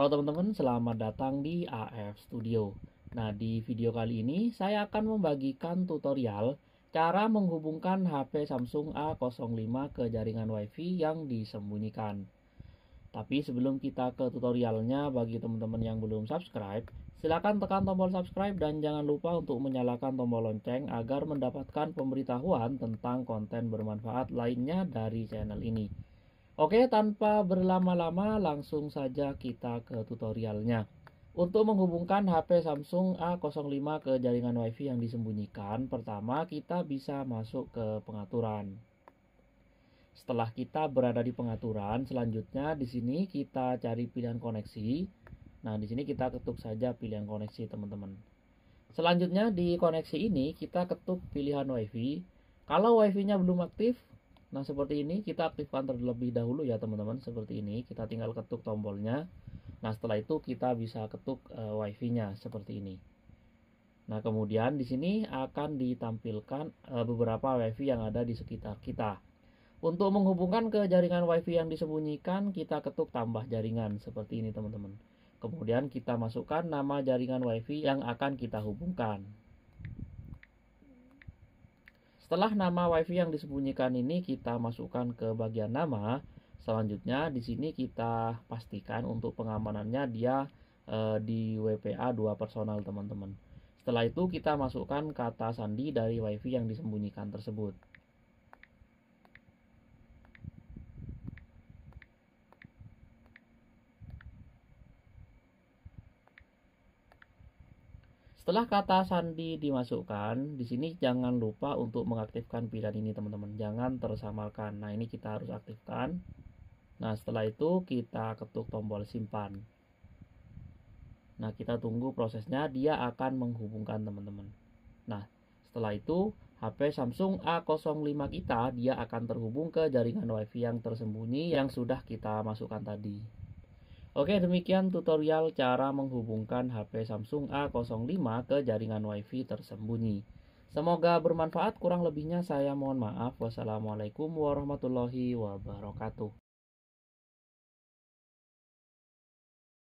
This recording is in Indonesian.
Halo teman-teman, selamat datang di AF Studio. Nah, di video kali ini saya akan membagikan tutorial cara menghubungkan HP Samsung A05 ke jaringan WiFi yang disembunyikan. Tapi sebelum kita ke tutorialnya, bagi teman-teman yang belum subscribe, silakan tekan tombol subscribe dan jangan lupa untuk menyalakan tombol lonceng agar mendapatkan pemberitahuan tentang konten bermanfaat lainnya dari channel ini. Oke, tanpa berlama-lama langsung saja kita ke tutorialnya. Untuk menghubungkan HP Samsung A05 ke jaringan WiFi yang disembunyikan, pertama kita bisa masuk ke pengaturan. Setelah kita berada di pengaturan, selanjutnya di sini kita cari pilihan koneksi. Nah, di sini kita ketuk saja pilihan koneksi, teman-teman. Selanjutnya di koneksi ini kita ketuk pilihan WiFi. Kalau WiFi-nya belum aktif, Nah seperti ini kita aktifkan terlebih dahulu ya teman-teman seperti ini kita tinggal ketuk tombolnya. Nah setelah itu kita bisa ketuk e, WiFi-nya seperti ini. Nah kemudian di sini akan ditampilkan e, beberapa WiFi yang ada di sekitar kita. Untuk menghubungkan ke jaringan WiFi yang disembunyikan kita ketuk tambah jaringan seperti ini teman-teman. Kemudian kita masukkan nama jaringan WiFi yang akan kita hubungkan. Setelah nama wifi yang disembunyikan ini kita masukkan ke bagian nama, selanjutnya di sini kita pastikan untuk pengamanannya dia e, di WPA 2 personal teman-teman. Setelah itu kita masukkan kata sandi dari wifi yang disembunyikan tersebut. Setelah kata sandi dimasukkan, di sini jangan lupa untuk mengaktifkan pilihan ini teman-teman. Jangan tersamarkan. Nah, ini kita harus aktifkan. Nah, setelah itu kita ketuk tombol simpan. Nah, kita tunggu prosesnya. Dia akan menghubungkan teman-teman. Nah, setelah itu HP Samsung A05 kita dia akan terhubung ke jaringan WiFi yang tersembunyi yang sudah kita masukkan tadi. Oke demikian tutorial cara menghubungkan HP Samsung A05 ke jaringan WiFi tersembunyi. Semoga bermanfaat, kurang lebihnya saya mohon maaf. Wassalamualaikum warahmatullahi wabarakatuh.